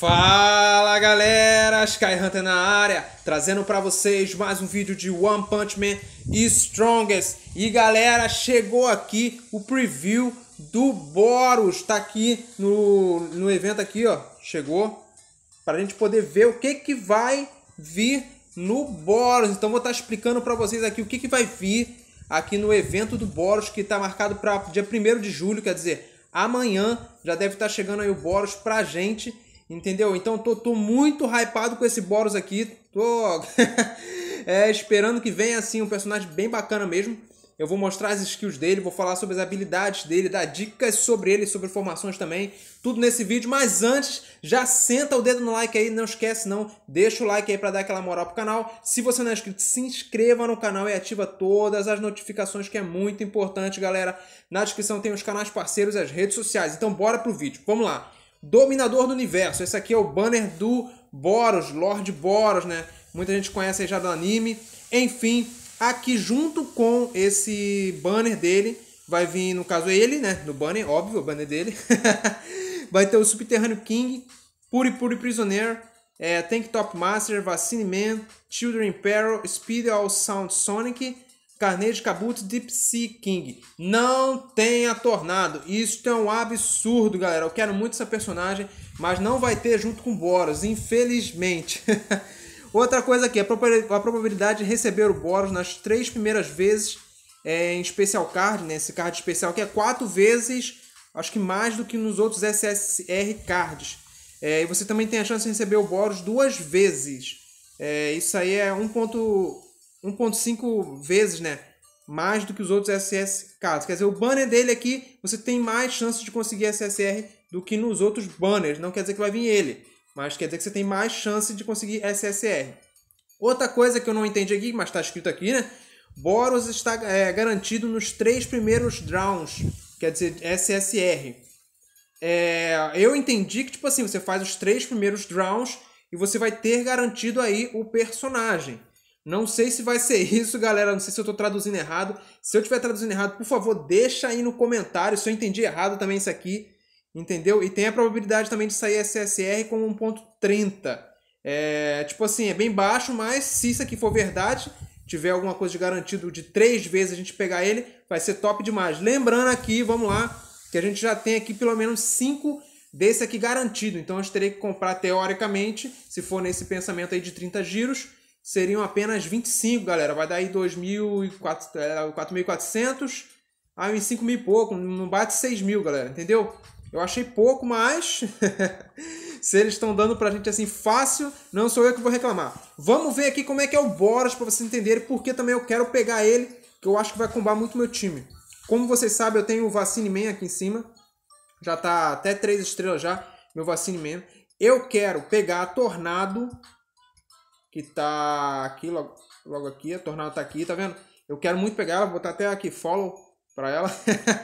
Fala galera, Sky Hunter na área, trazendo para vocês mais um vídeo de One Punch Man Strongest. E galera, chegou aqui o preview do Boros, tá aqui no, no evento aqui, ó, chegou, para a gente poder ver o que que vai vir no Boros. Então vou estar tá explicando para vocês aqui o que que vai vir aqui no evento do Boros, que está marcado para dia 1 de julho, quer dizer, amanhã já deve estar tá chegando aí o Boros pra gente Entendeu? Então tô, tô muito hypado com esse Boros aqui. Tô é, esperando que venha assim um personagem bem bacana mesmo. Eu vou mostrar as skills dele, vou falar sobre as habilidades dele, dar dicas sobre ele, sobre formações também, tudo nesse vídeo. Mas antes, já senta o dedo no like aí, não esquece não, deixa o like aí para dar aquela moral pro canal. Se você não é inscrito, se inscreva no canal e ativa todas as notificações, que é muito importante, galera. Na descrição tem os canais parceiros e as redes sociais. Então bora pro vídeo, vamos lá. Dominador do Universo. Esse aqui é o banner do Boros, Lord Boros, né? Muita gente conhece já do anime. Enfim, aqui junto com esse banner dele, vai vir, no caso, ele, né? No banner, óbvio, o banner dele. vai ter o Subterrâneo King, Puri Puri Prisoner, é, Tank Top Master, Vaccine Man, Children Peril, Speed All Sound Sonic, Carneiro Cabuto de Psy King. Não tenha tornado. Isso é um absurdo, galera. Eu quero muito essa personagem, mas não vai ter junto com Boros, infelizmente. Outra coisa aqui, a probabilidade de receber o Boros nas três primeiras vezes é, em Special Card, né? card especial que é quatro vezes, acho que mais do que nos outros SSR cards. É, e você também tem a chance de receber o Boros duas vezes. É, isso aí é um ponto 1.5 vezes, né? Mais do que os outros SSKs. Quer dizer, o banner dele aqui, você tem mais chance de conseguir SSR do que nos outros banners. Não quer dizer que vai vir ele, mas quer dizer que você tem mais chance de conseguir SSR. Outra coisa que eu não entendi aqui, mas está escrito aqui, né? Boros está é, garantido nos três primeiros drowns, quer dizer, SSR. É, eu entendi que, tipo assim, você faz os três primeiros drowns e você vai ter garantido aí o personagem. Não sei se vai ser isso, galera. Não sei se eu estou traduzindo errado. Se eu estiver traduzindo errado, por favor, deixa aí no comentário se eu entendi errado também isso aqui. Entendeu? E tem a probabilidade também de sair SSR com 1.30. É, tipo assim, é bem baixo, mas se isso aqui for verdade, tiver alguma coisa de garantido de três vezes a gente pegar ele, vai ser top demais. Lembrando aqui, vamos lá, que a gente já tem aqui pelo menos cinco desse aqui garantido. Então a gente teria que comprar teoricamente, se for nesse pensamento aí de 30 giros, seriam apenas 25, galera. Vai dar aí 2.400, é, aí uns 5 mil e pouco, não bate 6.000, mil, galera, entendeu? Eu achei pouco, mas se eles estão dando pra gente assim fácil, não sou eu que vou reclamar. Vamos ver aqui como é que é o Boras para vocês entenderem, porque também eu quero pegar ele, que eu acho que vai combar muito meu time. Como vocês sabem, eu tenho o Vacine Man aqui em cima. Já tá até 3 estrelas já, meu Vacine Man. Eu quero pegar Tornado que tá aqui, logo, logo aqui, a Tornado tá aqui, tá vendo? Eu quero muito pegar ela, vou botar até aqui follow pra ela.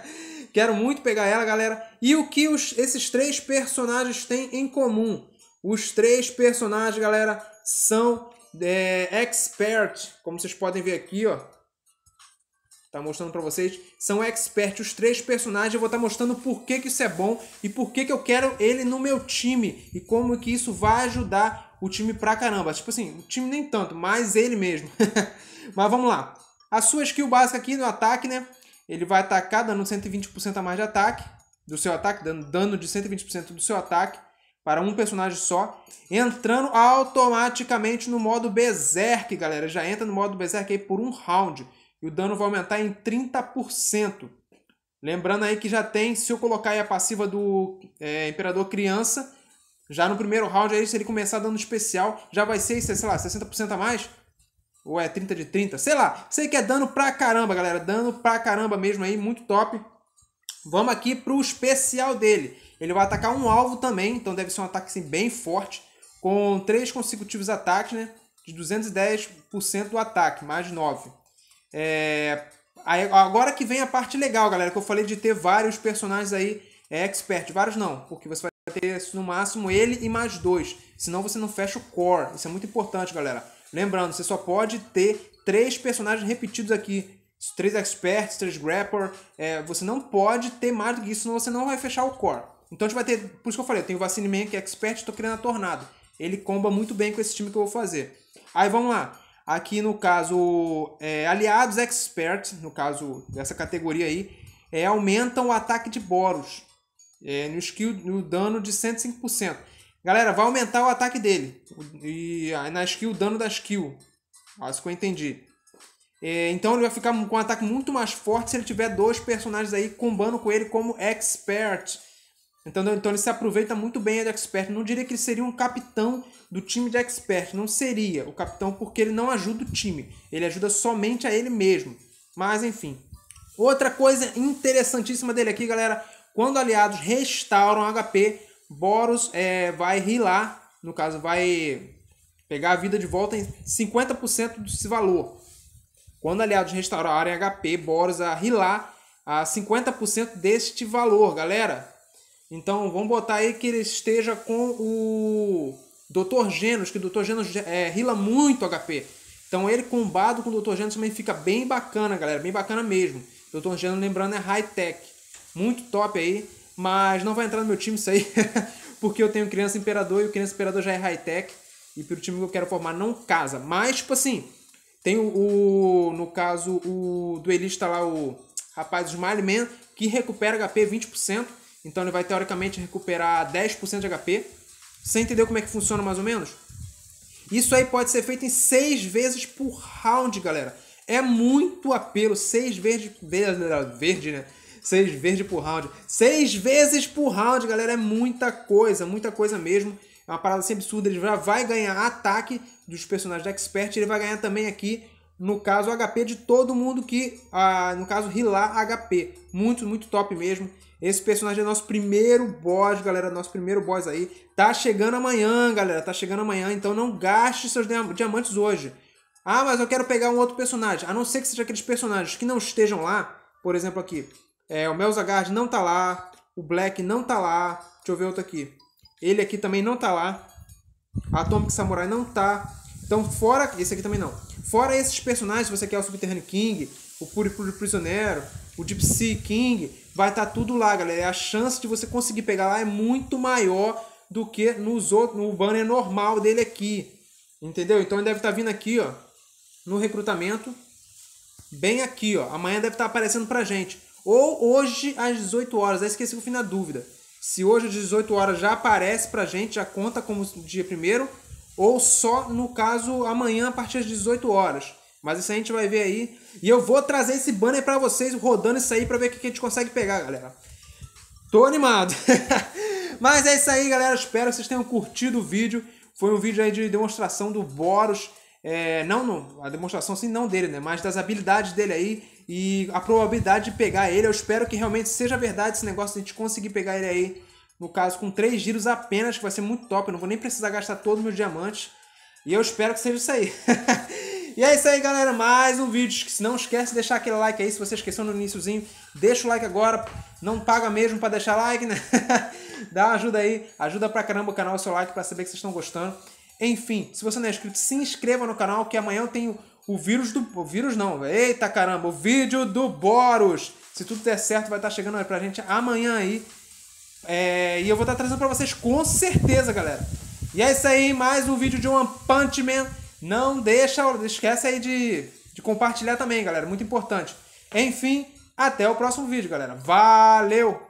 quero muito pegar ela, galera. E o que os, esses três personagens têm em comum? Os três personagens, galera, são é, expert, como vocês podem ver aqui, ó. Tá mostrando para vocês, são expert os três personagens. Eu vou estar tá mostrando por que, que isso é bom e por que, que eu quero ele no meu time e como que isso vai ajudar o time pra caramba. Tipo assim, o time nem tanto, mas ele mesmo. mas vamos lá. A sua skill básica aqui no ataque, né? Ele vai atacar dando 120% a mais de ataque do seu ataque, dando dano de 120% do seu ataque para um personagem só, entrando automaticamente no modo Berserk, galera. Já entra no modo Berserk aí por um round e o dano vai aumentar em 30%. Lembrando aí que já tem, se eu colocar aí a passiva do é, Imperador Criança, já no primeiro round, aí, se ele começar dando especial, já vai ser, sei lá, 60% a mais. Ou é 30 de 30, sei lá. Sei que é dano pra caramba, galera. Dano pra caramba mesmo aí, muito top. Vamos aqui pro especial dele. Ele vai atacar um alvo também, então deve ser um ataque assim, bem forte. Com três consecutivos ataques, né? De 210% do ataque, mais 9. É... Aí, agora que vem a parte legal, galera, que eu falei de ter vários personagens aí é expert. Vários não, porque você vai ter no máximo ele e mais dois. Senão você não fecha o core. Isso é muito importante, galera. Lembrando, você só pode ter três personagens repetidos aqui. Três experts, três grappler. É, você não pode ter mais do que isso, senão você não vai fechar o core. Então a gente vai ter. Por isso que eu falei, eu tenho o Vacine Man que é expert, estou criando a Tornado. Ele comba muito bem com esse time que eu vou fazer. Aí vamos lá. Aqui no caso, é, aliados expert, no caso dessa categoria aí, é, aumentam o ataque de Boros é, no skill, no dano de 105%. Galera, vai aumentar o ataque dele. E na skill, o dano da skill. Acho que eu entendi. É, então ele vai ficar com um ataque muito mais forte se ele tiver dois personagens aí combando com ele como expert. Então, então ele se aproveita muito bem de expert. Não diria que ele seria um capitão do time de expert. Não seria o capitão porque ele não ajuda o time. Ele ajuda somente a ele mesmo. Mas enfim. Outra coisa interessantíssima dele aqui, galera, quando aliados restauram HP, Boros é, vai rilar, no caso, vai pegar a vida de volta em 50% desse valor. Quando aliados restaurarem HP, Boros a rilar a 50% deste valor, galera. Então vamos botar aí que ele esteja com o Dr. Genos, que o Dr. Genos é, rila muito HP. Então ele combado com o Dr. Genos também fica bem bacana, galera, bem bacana mesmo. Dr. Genos, lembrando, é high-tech muito top aí, mas não vai entrar no meu time isso aí, porque eu tenho Criança Imperador e o Criança Imperador já é high-tech, e pelo time que eu quero formar não casa. Mas, tipo assim, tem o, o no caso, o duelista lá, o rapaz Smiley Man, que recupera HP 20%, então ele vai teoricamente recuperar 10% de HP. Você entendeu como é que funciona mais ou menos? Isso aí pode ser feito em 6 vezes por round, galera. É muito apelo, 6 vezes, verde, verde, né? seis vezes por round. Seis vezes por round, galera, é muita coisa, muita coisa mesmo. É uma parada assim absurda. Ele já vai ganhar ataque dos personagens da Expert. Ele vai ganhar também aqui, no caso, HP de todo mundo que, ah, no caso, Hilar HP. Muito, muito top mesmo. Esse personagem é nosso primeiro boss, galera. Nosso primeiro boss aí. Tá chegando amanhã, galera. Tá chegando amanhã. Então não gaste seus diamantes hoje. Ah, mas eu quero pegar um outro personagem. A não ser que seja aqueles personagens que não estejam lá. Por exemplo, aqui. É, o Zagard não tá lá. O Black não tá lá. Deixa eu ver outro aqui. Ele aqui também não tá lá. A Atomic Samurai não tá. Então, fora. Esse aqui também não. Fora esses personagens, se você quer o Subterrâneo King, o Puri Puri Prisioneiro, o Deep Sea King, vai estar tá tudo lá, galera. A chance de você conseguir pegar lá é muito maior do que nos outros, no banner normal dele aqui. Entendeu? Então ele deve estar tá vindo aqui, ó, no recrutamento, bem aqui, ó. Amanhã deve estar tá aparecendo pra gente ou hoje às 18 horas. Aí esqueci, eu fui na dúvida. Se hoje às 18 horas já aparece pra gente, já conta como dia primeiro, ou só no caso amanhã a partir das 18 horas. Mas isso a gente vai ver aí. E eu vou trazer esse banner para vocês, rodando isso aí para ver o que a gente consegue pegar, galera. Tô animado. Mas é isso aí, galera. Espero que vocês tenham curtido o vídeo. Foi um vídeo aí de demonstração do Boros. É, não, não, a demonstração sim, não dele, né? Mas das habilidades dele aí e a probabilidade de pegar ele, eu espero que realmente seja verdade esse negócio, a gente conseguir pegar ele aí, no caso, com três giros apenas, que vai ser muito top. Eu não vou nem precisar gastar todos meus diamantes. E eu espero que seja isso aí. e é isso aí, galera. Mais um vídeo. Se não esquece de deixar aquele like aí. Se você esqueceu no iníciozinho, deixa o like agora. Não paga mesmo para deixar like, né? Dá uma ajuda aí. Ajuda pra caramba o canal, o seu like, para saber que vocês estão gostando. Enfim, se você não é inscrito, se inscreva no canal, que amanhã eu tenho o vírus do. O vírus não. Eita caramba, o vídeo do Boros. Se tudo der certo, vai estar tá chegando pra gente amanhã aí. É, e eu vou estar tá trazendo pra vocês com certeza, galera. E é isso aí, mais um vídeo de One Punch Man. Não deixa, esquece aí de, de compartilhar também, galera. Muito importante. Enfim, até o próximo vídeo, galera. Valeu!